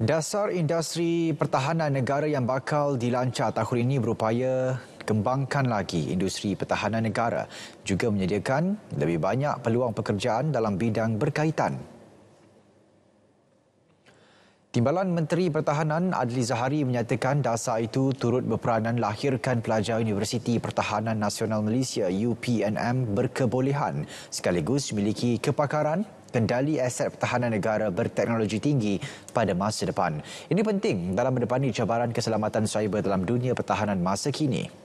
Dasar industri pertahanan negara yang bakal dilancar tahun ini berupaya kembangkan lagi industri pertahanan negara juga menyediakan lebih banyak peluang pekerjaan dalam bidang berkaitan. Timbalan Menteri Pertahanan Adli Zahari menyatakan dasar itu turut berperanan lahirkan pelajar Universiti Pertahanan Nasional Malaysia UPNM berkebolehan sekaligus memiliki kepakaran kendali aset pertahanan negara berteknologi tinggi pada masa depan. Ini penting dalam mendepani cabaran keselamatan cyber dalam dunia pertahanan masa kini.